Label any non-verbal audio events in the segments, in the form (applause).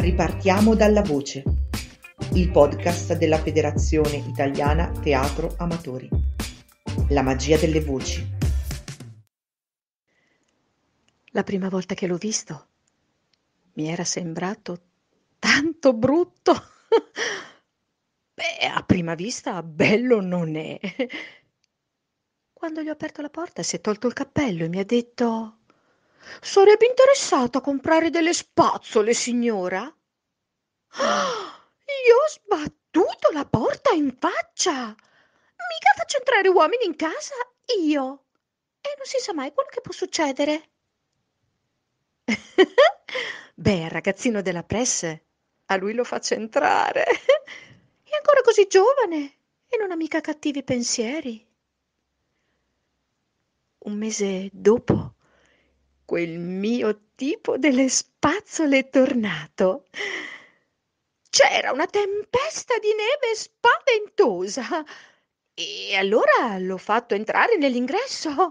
Ripartiamo dalla voce, il podcast della Federazione Italiana Teatro Amatori. La magia delle voci. La prima volta che l'ho visto mi era sembrato tanto brutto. (laughs) Beh, a prima vista bello non è. Quando gli ho aperto la porta si è tolto il cappello e mi ha detto Sarebbe interessata a comprare delle spazzole, signora? Ah, (gasps) gli ho sbattuto la porta in faccia! Mica faccio entrare uomini in casa io! E non si sa mai quello che può succedere. (laughs) Beh, il ragazzino della presse, a lui lo faccio entrare. (laughs) È ancora così giovane e non ha mica cattivi pensieri. Un mese dopo quel mio tipo delle spazzole tornato. C'era una tempesta di neve spaventosa. E allora l'ho fatto entrare nell'ingresso.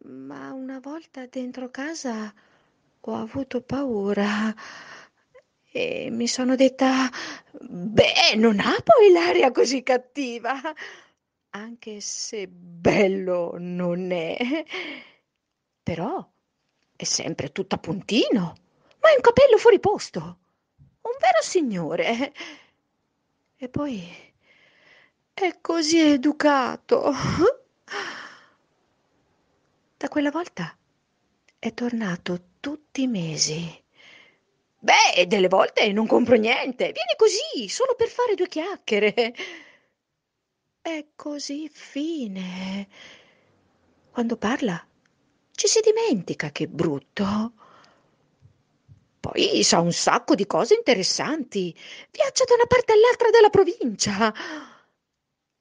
Ma una volta dentro casa ho avuto paura e mi sono detta, beh, non ha poi l'aria così cattiva, anche se bello non è. Però è sempre tutto a puntino, ma è un capello fuori posto. Un vero signore. E poi è così educato. Da quella volta è tornato tutti i mesi. Beh, delle volte non compro niente. Viene così, solo per fare due chiacchiere. È così fine. Quando parla ci si dimentica che è brutto. Poi sa un sacco di cose interessanti. Viaggia da una parte all'altra della provincia.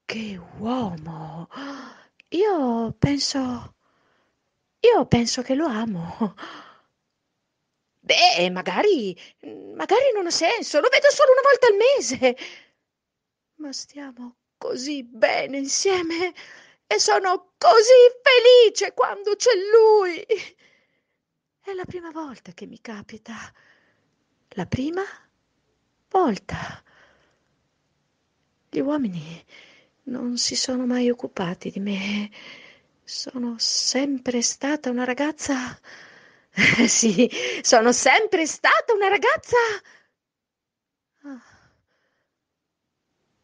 Che uomo. Io penso... Io penso che lo amo. Beh, magari... magari non ha senso. Lo vedo solo una volta al mese. Ma stiamo così bene insieme e sono così felice quando c'è lui. È la prima volta che mi capita. La prima volta. Gli uomini non si sono mai occupati di me. Sono sempre stata una ragazza. (laughs) sì, sono sempre stata una ragazza. Ah.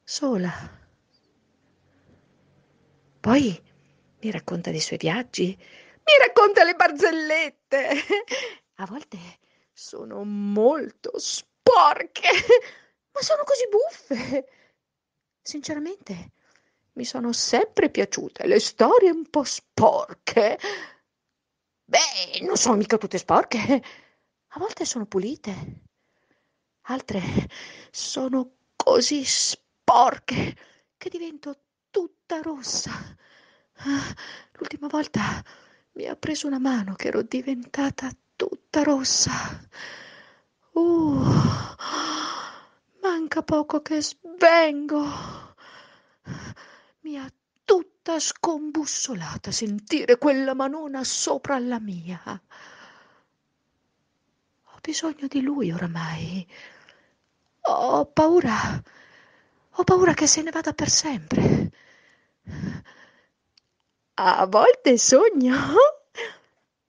Sola. Poi mi racconta dei suoi viaggi, mi racconta le barzellette. A volte sono molto sporche, ma sono così buffe. Sinceramente, mi sono sempre piaciute le storie un po' sporche. Beh, non sono mica tutte sporche. A volte sono pulite, altre sono così sporche che divento tutta rossa. Ah, l'ultima volta mi ha preso una mano che ero diventata tutta rossa. Uh, manca poco che svengo. Mi ha tutta scombussolata sentire quella manona sopra la mia. Ho bisogno di lui oramai. Ho paura. Ho paura che se ne vada per sempre. A volte sogno?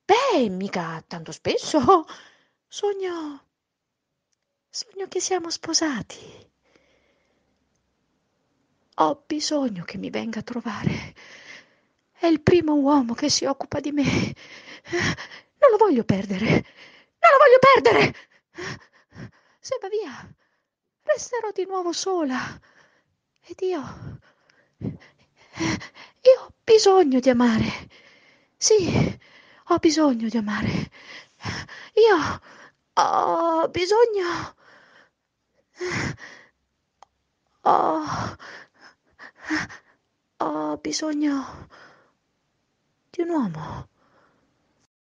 Beh, mica tanto spesso. Sogno. Sogno che siamo sposati. Ho bisogno che mi venga a trovare. È il primo uomo che si occupa di me. Non lo voglio perdere. Non lo voglio perdere. Se va via, resterò di nuovo sola. Ed io io ho bisogno di amare. Sì, ho bisogno di amare. Io ho bisogno. Ho, ho bisogno di un uomo.